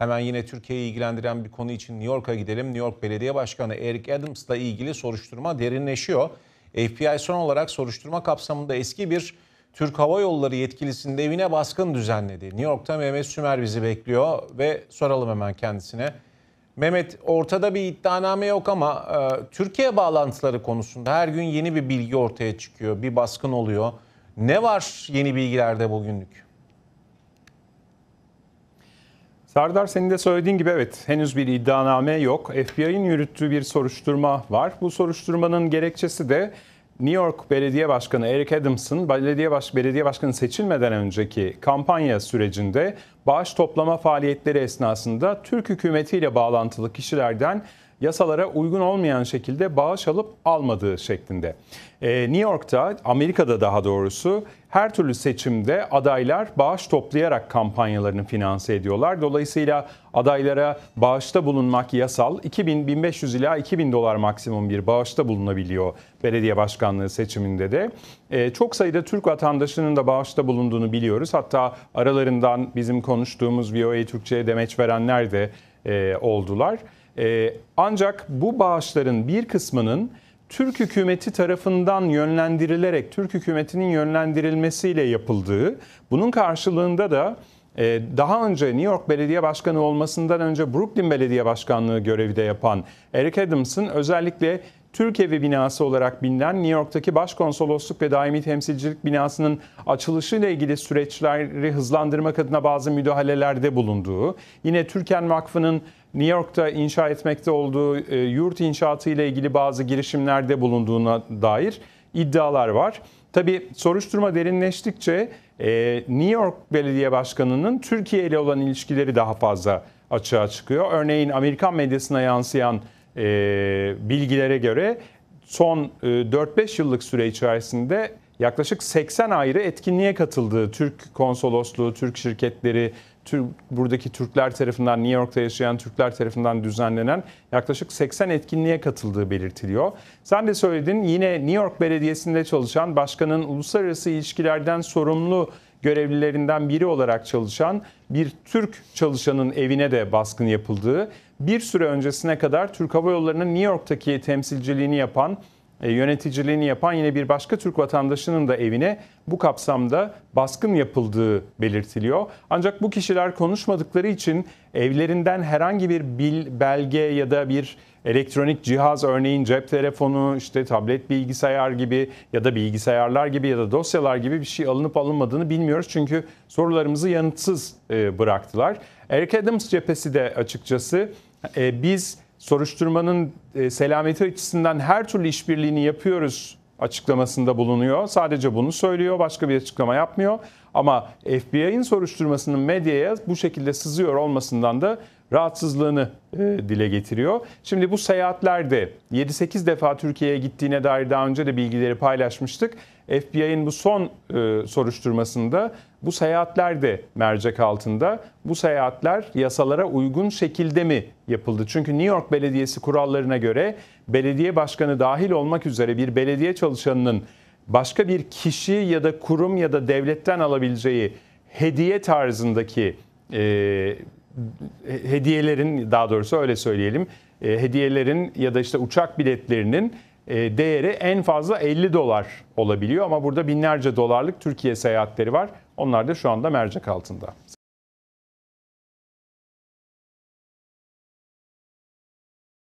Hemen yine Türkiye'yi ilgilendiren bir konu için New York'a gidelim. New York Belediye Başkanı Eric Adams'la ilgili soruşturma derinleşiyor. FBI son olarak soruşturma kapsamında eski bir Türk Hava Yolları yetkilisinin evine baskın düzenledi. New York'ta Mehmet Sümer bizi bekliyor ve soralım hemen kendisine. Mehmet ortada bir iddianame yok ama e, Türkiye bağlantıları konusunda her gün yeni bir bilgi ortaya çıkıyor. Bir baskın oluyor. Ne var yeni bilgilerde bugünlük? Serdar senin de söylediğin gibi evet henüz bir iddianame yok. FBI'nin yürüttüğü bir soruşturma var. Bu soruşturmanın gerekçesi de New York Belediye Başkanı Eric Adams'ın belediye, baş, belediye başkanı seçilmeden önceki kampanya sürecinde bağış toplama faaliyetleri esnasında Türk hükümetiyle bağlantılı kişilerden yasalara uygun olmayan şekilde bağış alıp almadığı şeklinde. E, New York'ta, Amerika'da daha doğrusu her türlü seçimde adaylar bağış toplayarak kampanyalarını finanse ediyorlar. Dolayısıyla adaylara bağışta bulunmak yasal. 2000-1500 ila 2000 dolar maksimum bir bağışta bulunabiliyor belediye başkanlığı seçiminde de. Ee, çok sayıda Türk vatandaşının da bağışta bulunduğunu biliyoruz. Hatta aralarından bizim konuştuğumuz VOA Türkçe'ye demeç verenler de e, oldular. Ee, ancak bu bağışların bir kısmının Türk hükümeti tarafından yönlendirilerek Türk hükümetinin yönlendirilmesiyle yapıldığı, bunun karşılığında da e, daha önce New York Belediye Başkanı olmasından önce Brooklyn Belediye Başkanlığı görevi de yapan Eric Adams'ın özellikle Türk Evi binası olarak bilinen New York'taki Başkonsolosluk ve Daimi Temsilcilik binasının açılışıyla ilgili süreçleri hızlandırmak adına bazı müdahalelerde bulunduğu, yine Türken Vakfı'nın New York'ta inşa etmekte olduğu e, yurt inşaatı ile ilgili bazı girişimlerde bulunduğuna dair iddialar var. Tabi soruşturma derinleştikçe e, New York Belediye Başkanı'nın Türkiye ile olan ilişkileri daha fazla açığa çıkıyor. Örneğin Amerikan medyasına yansıyan e, bilgilere göre son 4-5 e, yıllık süre içerisinde yaklaşık 80 ayrı etkinliğe katıldığı Türk konsolosluğu, Türk şirketleri, Türk, buradaki Türkler tarafından, New York'ta yaşayan Türkler tarafından düzenlenen yaklaşık 80 etkinliğe katıldığı belirtiliyor. Sen de söyledin yine New York Belediyesi'nde çalışan başkanın uluslararası ilişkilerden sorumlu görevlilerinden biri olarak çalışan bir Türk çalışanın evine de baskın yapıldığı, bir süre öncesine kadar Türk Hava Yolları'nın New York'taki temsilciliğini yapan e, yöneticiliğini yapan yine bir başka Türk vatandaşının da evine bu kapsamda baskın yapıldığı belirtiliyor. Ancak bu kişiler konuşmadıkları için evlerinden herhangi bir bil, belge ya da bir elektronik cihaz örneğin cep telefonu, işte tablet bilgisayar gibi ya da bilgisayarlar gibi ya da dosyalar gibi bir şey alınıp alınmadığını bilmiyoruz. Çünkü sorularımızı yanıtsız e, bıraktılar. Eric Adams cephesi de açıkçası e, biz soruşturmanın e, selameti açısından her türlü işbirliğini yapıyoruz açıklamasında bulunuyor. Sadece bunu söylüyor, başka bir açıklama yapmıyor. Ama FBI'nin soruşturmasının medyaya bu şekilde sızıyor olmasından da rahatsızlığını e, dile getiriyor. Şimdi bu seyahatlerde 7-8 defa Türkiye'ye gittiğine dair daha önce de bilgileri paylaşmıştık. FBI'nin bu son e, soruşturmasında bu seyahatler de mercek altında. Bu seyahatler yasalara uygun şekilde mi yapıldı? Çünkü New York Belediyesi kurallarına göre belediye başkanı dahil olmak üzere bir belediye çalışanının başka bir kişi ya da kurum ya da devletten alabileceği hediye tarzındaki e, hediyelerin daha doğrusu öyle söyleyelim e, hediyelerin ya da işte uçak biletlerinin e, değeri en fazla 50 dolar olabiliyor ama burada binlerce dolarlık Türkiye seyahatleri var. Onlar da şu anda mercek altında.